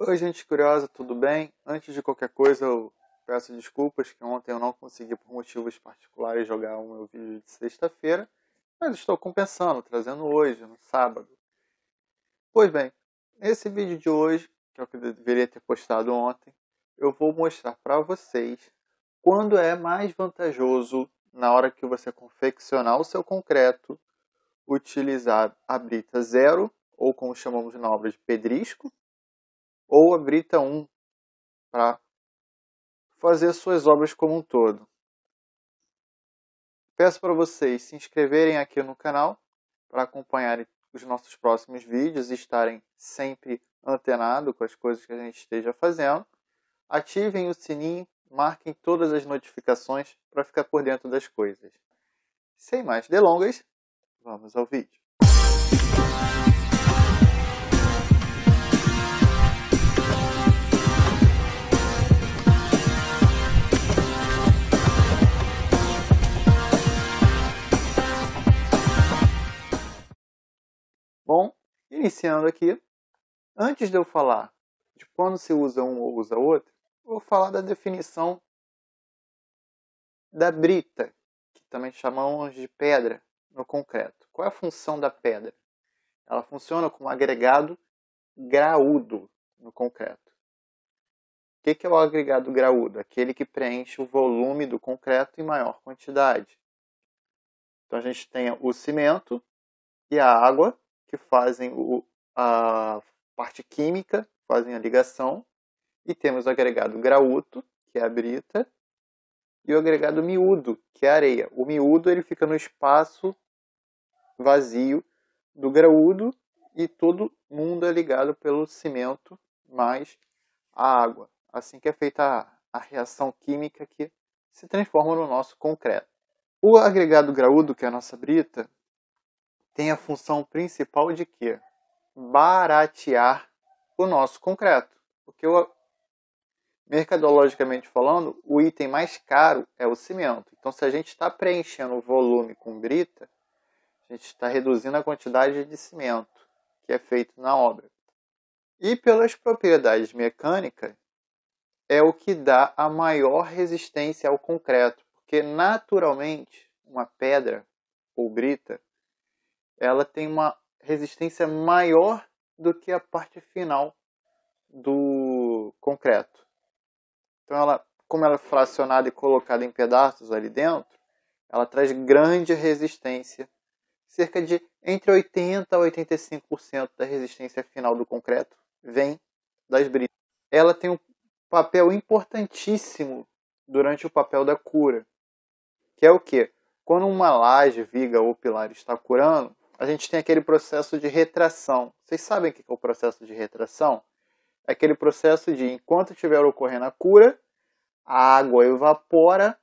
Oi, gente curiosa, tudo bem? Antes de qualquer coisa, eu peço desculpas que ontem eu não consegui, por motivos particulares, jogar o meu vídeo de sexta-feira, mas estou compensando, trazendo hoje, no sábado. Pois bem, nesse vídeo de hoje, que é o que eu deveria ter postado ontem, eu vou mostrar para vocês quando é mais vantajoso, na hora que você confeccionar o seu concreto, utilizar a brita zero, ou como chamamos na obra de pedrisco, ou abrita um para fazer suas obras como um todo. Peço para vocês se inscreverem aqui no canal para acompanharem os nossos próximos vídeos e estarem sempre antenado com as coisas que a gente esteja fazendo. Ativem o sininho, marquem todas as notificações para ficar por dentro das coisas. Sem mais delongas, vamos ao vídeo. Iniciando aqui, antes de eu falar de quando se usa um ou usa outro, vou falar da definição da brita, que também chamamos de pedra no concreto. Qual é a função da pedra? Ela funciona como agregado graúdo no concreto. O que é o agregado graúdo? Aquele que preenche o volume do concreto em maior quantidade. Então a gente tem o cimento e a água que fazem o, a parte química, fazem a ligação, e temos o agregado graúto, que é a brita, e o agregado miúdo, que é a areia. O miúdo ele fica no espaço vazio do graúdo e todo mundo é ligado pelo cimento mais a água. Assim que é feita a, a reação química que se transforma no nosso concreto. O agregado graúdo, que é a nossa brita, tem a função principal de quê? Baratear o nosso concreto. Porque mercadologicamente falando, o item mais caro é o cimento. Então, se a gente está preenchendo o volume com brita, a gente está reduzindo a quantidade de cimento que é feito na obra. E pelas propriedades mecânicas, é o que dá a maior resistência ao concreto, porque naturalmente uma pedra ou brita ela tem uma resistência maior do que a parte final do concreto. Então, ela, como ela é fracionada e colocada em pedaços ali dentro, ela traz grande resistência, cerca de entre 80% a 85% da resistência final do concreto vem das brisas. Ela tem um papel importantíssimo durante o papel da cura, que é o que? Quando uma laje, viga ou pilar está curando, a gente tem aquele processo de retração. Vocês sabem o que é o processo de retração? É aquele processo de enquanto estiver ocorrendo a cura, a água evapora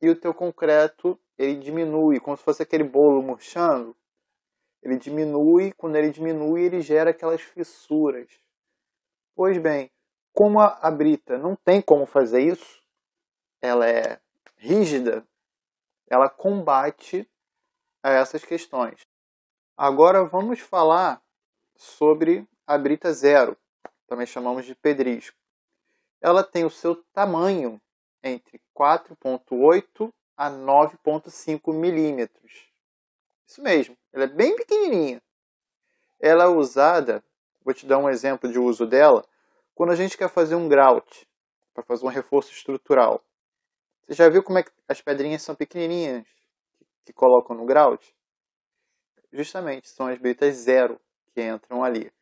e o teu concreto ele diminui, como se fosse aquele bolo murchando. Ele diminui, quando ele diminui, ele gera aquelas fissuras. Pois bem, como a, a brita não tem como fazer isso, ela é rígida, ela combate a essas questões. Agora vamos falar sobre a brita zero, também chamamos de pedrisco. Ela tem o seu tamanho entre 4,8 a 9,5 milímetros. Isso mesmo, ela é bem pequenininha. Ela é usada, vou te dar um exemplo de uso dela, quando a gente quer fazer um grout, para fazer um reforço estrutural. Você já viu como é que as pedrinhas são pequenininhas que colocam no grout? justamente são as britas zero que entram ali,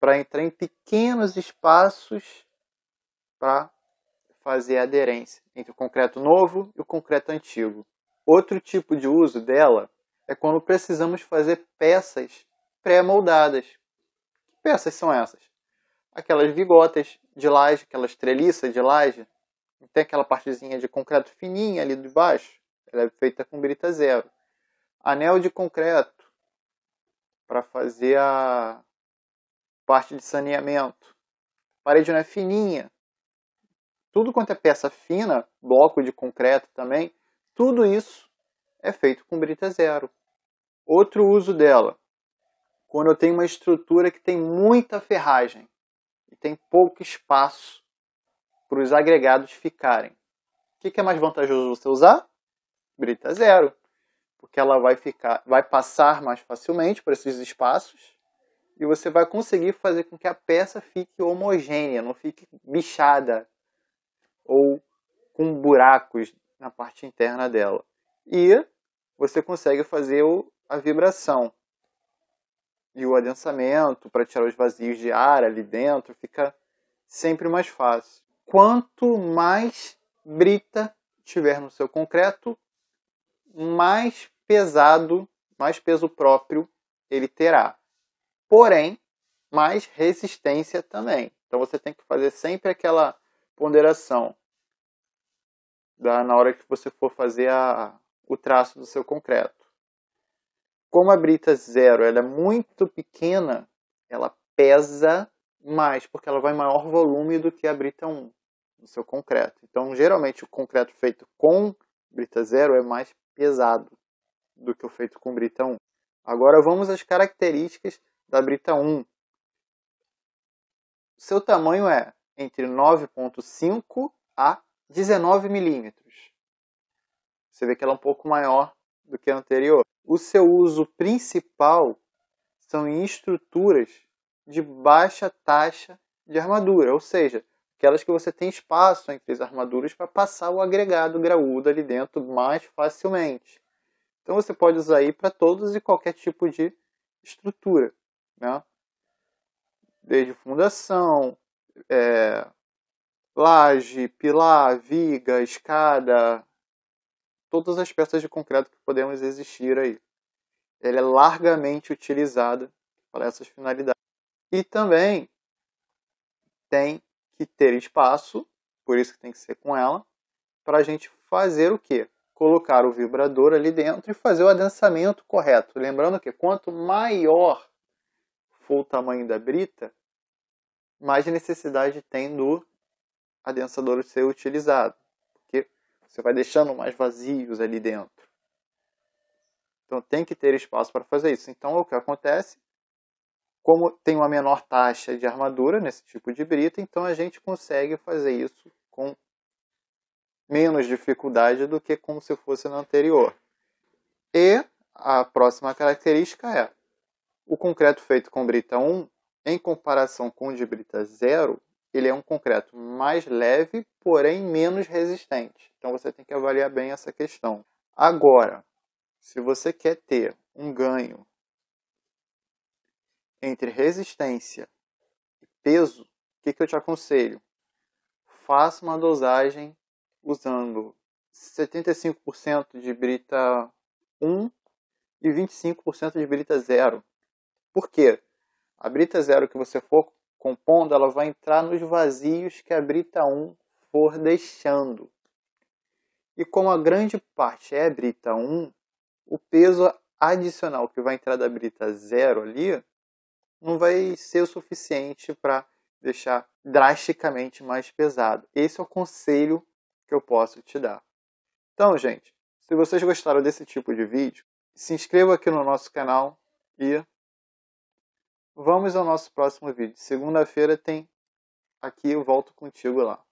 para entrar em pequenos espaços para fazer a aderência entre o concreto novo e o concreto antigo. Outro tipo de uso dela é quando precisamos fazer peças pré-moldadas. Que peças são essas? Aquelas vigotas de laje, aquelas treliças de laje, tem aquela partezinha de concreto fininha ali de baixo, ela é feita com brita zero. Anel de concreto, para fazer a parte de saneamento. A parede não é fininha. Tudo quanto é peça fina, bloco de concreto também, tudo isso é feito com brita zero. Outro uso dela, quando eu tenho uma estrutura que tem muita ferragem e tem pouco espaço para os agregados ficarem. O que é mais vantajoso você usar? Brita zero porque ela vai ficar, vai passar mais facilmente por esses espaços e você vai conseguir fazer com que a peça fique homogênea, não fique bichada ou com buracos na parte interna dela. E você consegue fazer o, a vibração e o adensamento para tirar os vazios de ar ali dentro, fica sempre mais fácil. Quanto mais brita tiver no seu concreto, mais pesado, mais peso próprio ele terá. Porém, mais resistência também. Então você tem que fazer sempre aquela ponderação da, na hora que você for fazer a, o traço do seu concreto. Como a brita zero ela é muito pequena, ela pesa mais, porque ela vai maior volume do que a brita 1 no seu concreto. Então, geralmente, o concreto feito com brita zero é mais pesado do que o feito com brita 1. Agora vamos às características da brita 1. Seu tamanho é entre 9.5 a 19 milímetros. Você vê que ela é um pouco maior do que a anterior. O seu uso principal são em estruturas de baixa taxa de armadura, ou seja, aquelas que você tem espaço entre as armaduras para passar o agregado graúdo ali dentro mais facilmente. Então você pode usar aí para todos e qualquer tipo de estrutura, né? desde fundação, é, laje, pilar, viga, escada, todas as peças de concreto que podemos existir aí. Ele é largamente utilizado para essas finalidades. E também tem que ter espaço, por isso que tem que ser com ela, para a gente fazer o quê? colocar o vibrador ali dentro e fazer o adensamento correto. Lembrando que quanto maior for o tamanho da brita, mais necessidade tem do adensador ser utilizado, porque você vai deixando mais vazios ali dentro. Então tem que ter espaço para fazer isso. Então o que acontece? Como tem uma menor taxa de armadura nesse tipo de brita, então a gente consegue fazer isso com menos dificuldade do que como se fosse no anterior. E a próxima característica é o concreto feito com brita 1, em comparação com o de brita 0, ele é um concreto mais leve, porém menos resistente. Então você tem que avaliar bem essa questão. Agora, se você quer ter um ganho entre resistência e peso, o que, que eu te aconselho? Faça uma dosagem usando 75% de brita 1 e 25% de brita 0. Por quê? A brita 0 que você for compondo, ela vai entrar nos vazios que a brita 1 for deixando. E como a grande parte é brita 1, o peso adicional que vai entrar da brita 0 ali não vai ser o suficiente para deixar drasticamente mais pesado. Esse é o conselho que eu posso te dar. Então, gente, se vocês gostaram desse tipo de vídeo, se inscreva aqui no nosso canal e vamos ao nosso próximo vídeo. Segunda-feira tem aqui eu volto contigo lá.